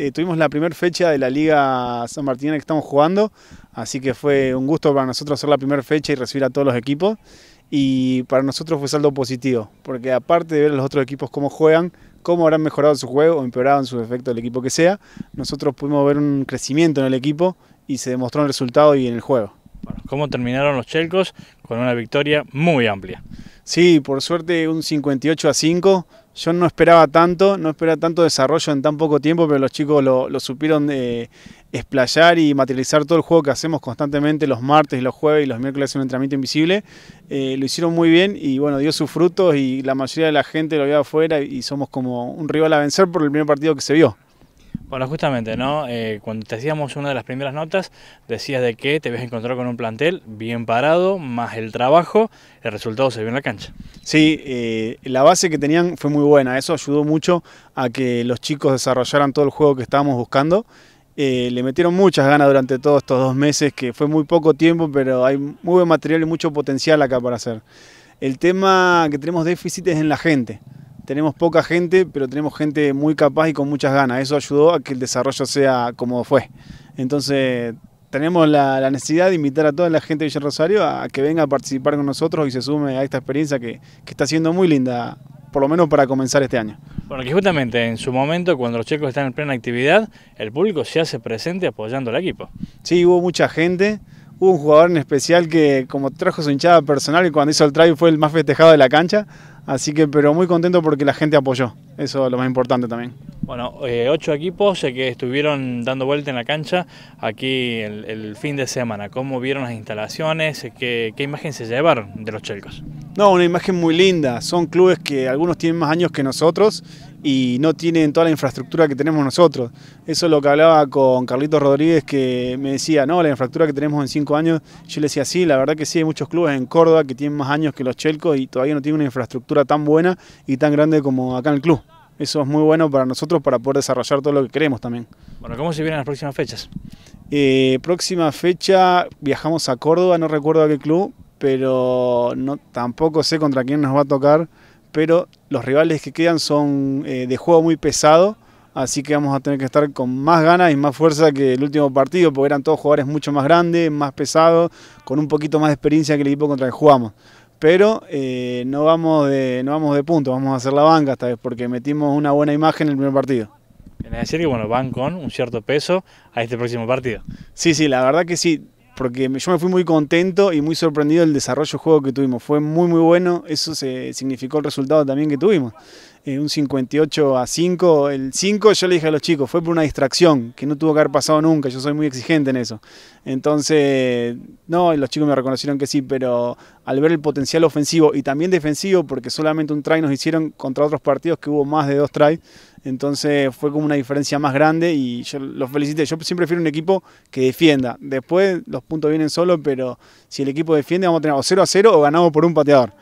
Eh, tuvimos la primera fecha de la Liga San Martín que estamos jugando, así que fue un gusto para nosotros hacer la primera fecha y recibir a todos los equipos. Y para nosotros fue saldo positivo, porque aparte de ver a los otros equipos cómo juegan, cómo habrán mejorado su juego o empeorado en su efectos el equipo que sea, nosotros pudimos ver un crecimiento en el equipo y se demostró en el resultado y en el juego cómo terminaron los Chelcos con una victoria muy amplia. Sí, por suerte un 58 a 5. Yo no esperaba tanto, no esperaba tanto desarrollo en tan poco tiempo, pero los chicos lo, supieron eh, explayar y materializar todo el juego que hacemos constantemente los martes, los jueves y los miércoles en un entrenamiento invisible. Eh, lo hicieron muy bien y bueno, dio sus frutos y la mayoría de la gente lo vio afuera y somos como un rival a vencer por el primer partido que se vio. Bueno, justamente, ¿no? Eh, cuando te hacíamos una de las primeras notas, decías de que te ves a encontrar con un plantel bien parado, más el trabajo, el resultado se vio en la cancha. Sí, eh, la base que tenían fue muy buena, eso ayudó mucho a que los chicos desarrollaran todo el juego que estábamos buscando. Eh, le metieron muchas ganas durante todos estos dos meses, que fue muy poco tiempo, pero hay muy buen material y mucho potencial acá para hacer. El tema que tenemos déficit es en la gente tenemos poca gente, pero tenemos gente muy capaz y con muchas ganas. Eso ayudó a que el desarrollo sea como fue. Entonces, tenemos la, necesidad de invitar a toda la gente de Villa Rosario a, que venga a participar con nosotros y se sume a esta experiencia que, está siendo muy linda, por lo menos para comenzar este año. Bueno, que justamente en su momento, cuando los chicos están en plena actividad, el público se hace presente apoyando al equipo. Sí, hubo mucha gente. Hubo un jugador en especial que como trajo su hinchada personal y cuando hizo el try fue el más festejado de la cancha. Así que, pero muy contento porque la gente apoyó. Eso es lo más importante también. Bueno, eh, ocho equipos que estuvieron dando vuelta en la cancha aquí el, fin de semana. ¿Cómo vieron las instalaciones? ¿Qué imagen se llevaron de los chelcos? No, una imagen muy linda. Son clubes que algunos tienen más años que nosotros y no tienen toda la infraestructura que tenemos nosotros. Eso es lo que hablaba con Carlitos Rodríguez que me decía, no, la infraestructura que tenemos en cinco años. Yo le decía, sí, la verdad que sí, hay muchos clubes en Córdoba que tienen más años que los Chelcos y todavía no tienen una infraestructura tan buena y tan grande como acá en el club. Eso es muy bueno para nosotros para poder desarrollar todo lo que queremos también. Bueno, ¿cómo se vienen las próximas fechas? Eh, próxima fecha viajamos a Córdoba, no recuerdo a qué club, pero no, tampoco sé contra quién nos va a tocar. Pero los rivales que quedan son eh, de juego muy pesado, así que vamos a tener que estar con más ganas y más fuerza que el último partido, porque eran todos jugadores mucho más grandes, más pesados, con un poquito más de experiencia que el equipo contra el que jugamos. Pero eh, no, vamos de, no vamos de punto, vamos a hacer la banca esta vez, porque metimos una buena imagen en el primer partido. Es decir, que bueno, van con un cierto peso a este próximo partido. Sí, sí, la verdad que sí porque yo me fui muy contento y muy sorprendido del desarrollo del juego que tuvimos. Fue muy, muy bueno. Eso se significó el resultado también que tuvimos. Eh, un 58 a 5. El 5 yo le dije a los chicos, fue por una distracción, que no tuvo que haber pasado nunca, yo soy muy exigente en eso. Entonces, no, los chicos me reconocieron que sí, pero al ver el potencial ofensivo y también defensivo, porque solamente un try nos hicieron contra otros partidos que hubo más de dos tries, entonces fue como una diferencia más grande y yo los felicité. Yo siempre prefiero un equipo que defienda. Después los puntos vienen solo, pero si el equipo defiende vamos a tener o 0 a 0 o ganamos por un pateador.